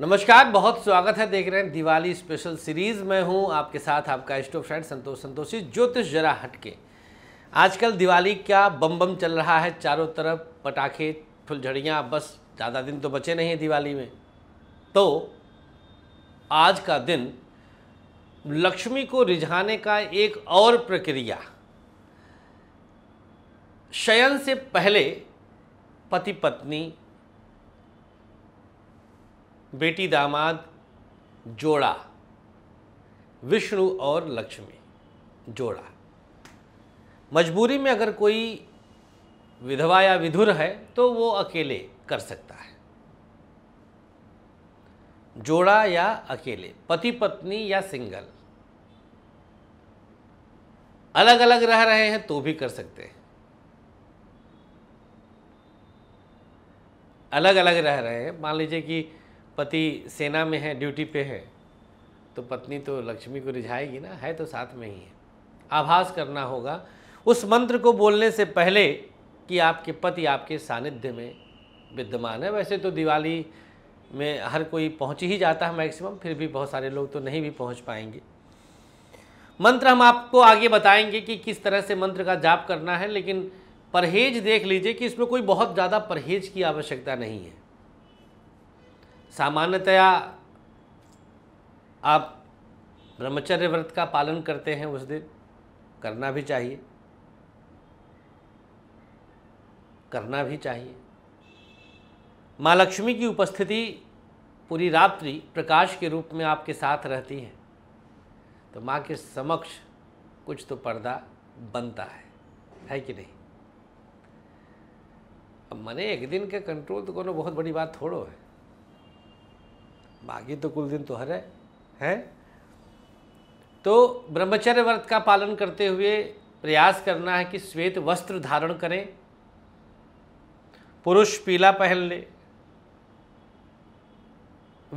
नमस्कार बहुत स्वागत है देख रहे हैं दिवाली स्पेशल सीरीज में हूं आपके साथ आपका इष्टो फ्रेंड संतोष संतोषी ज्योतिष जरा हटके आजकल दिवाली का बम बम चल रहा है चारों तरफ पटाखे फुलझड़ियाँ बस ज़्यादा दिन तो बचे नहीं है दिवाली में तो आज का दिन लक्ष्मी को रिझाने का एक और प्रक्रिया शयन से पहले पति पत्नी बेटी दामाद जोड़ा विष्णु और लक्ष्मी जोड़ा मजबूरी में अगर कोई विधवा या विधुर है तो वो अकेले कर सकता है जोड़ा या अकेले पति पत्नी या सिंगल अलग अलग रह रहे हैं तो भी कर सकते हैं अलग अलग रह रहे हैं मान लीजिए कि पति सेना में है ड्यूटी पे है तो पत्नी तो लक्ष्मी को रिझाएगी ना है तो साथ में ही है आभास करना होगा उस मंत्र को बोलने से पहले कि आपके पति आपके सानिध्य में विद्यमान है वैसे तो दिवाली में हर कोई पहुंच ही जाता है मैक्सिमम फिर भी बहुत सारे लोग तो नहीं भी पहुंच पाएंगे मंत्र हम आपको आगे बताएंगे कि किस तरह से मंत्र का जाप करना है लेकिन परहेज देख लीजिए कि इसमें कोई बहुत ज़्यादा परहेज की आवश्यकता नहीं है सामान्यतया आप ब्रह्मचर्य व्रत का पालन करते हैं उस दिन करना भी चाहिए करना भी चाहिए माँ लक्ष्मी की उपस्थिति पूरी रात्रि प्रकाश के रूप में आपके साथ रहती है तो माँ के समक्ष कुछ तो पर्दा बनता है है कि नहीं अब मने एक दिन के कंट्रोल तो कोनो बहुत बड़ी बात थोड़ो है बाकी तो कुल दिन हर है हैं तो ब्रह्मचर्य व्रत का पालन करते हुए प्रयास करना है कि श्वेत वस्त्र धारण करें पुरुष पीला पहन ले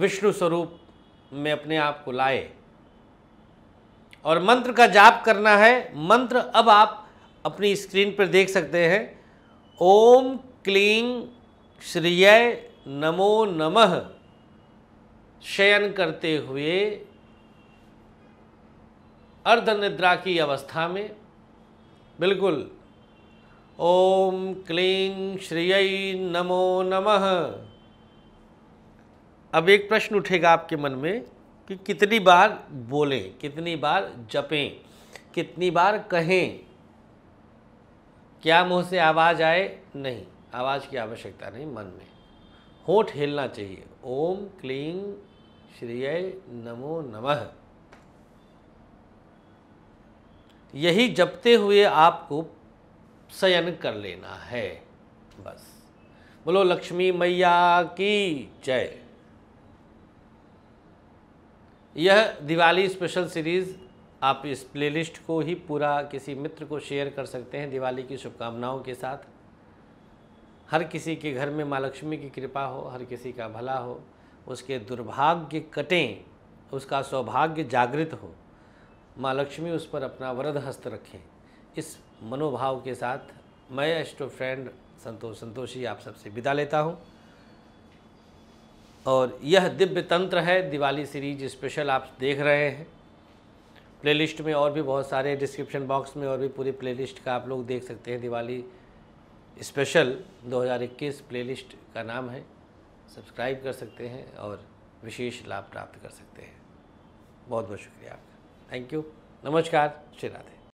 विष्णु स्वरूप में अपने आप को लाए और मंत्र का जाप करना है मंत्र अब आप अपनी स्क्रीन पर देख सकते हैं ओम क्लीं श्रिय नमो नमः शयन करते हुए अर्ध निद्रा की अवस्था में बिल्कुल ओम क्लीं श्रिय नमो नमः अब एक प्रश्न उठेगा आपके मन में कि कितनी बार बोलें कितनी बार जपें कितनी बार कहें क्या मुंह से आवाज़ आए नहीं आवाज़ की आवश्यकता नहीं मन में होठ हिलना चाहिए ओम क्लीं श्रीय नमो नमः यही जपते हुए आपको शयन कर लेना है बस बोलो लक्ष्मी मैया की जय यह दिवाली स्पेशल सीरीज़ आप इस प्लेलिस्ट को ही पूरा किसी मित्र को शेयर कर सकते हैं दिवाली की शुभकामनाओं के साथ हर किसी के घर में माँ लक्ष्मी की कृपा हो हर किसी का भला हो उसके दुर्भाग्य कटें उसका सौभाग्य जागृत हो माँ लक्ष्मी उस पर अपना वरद हस्त रखें इस मनोभाव के साथ मैं एस्ट्रो फ्रेंड संतोष संतोषी आप सबसे विदा लेता हूँ और यह दिव्य तंत्र है दिवाली सीरीज स्पेशल आप देख रहे हैं प्लेलिस्ट में और भी बहुत सारे डिस्क्रिप्शन बॉक्स में और भी पूरी प्लेलिस्ट का आप लोग देख सकते हैं दिवाली स्पेशल 2021 प्लेलिस्ट का नाम है सब्सक्राइब कर सकते हैं और विशेष लाभ प्राप्त कर सकते हैं बहुत बहुत शुक्रिया आपका थैंक यू नमस्कार श्री राधे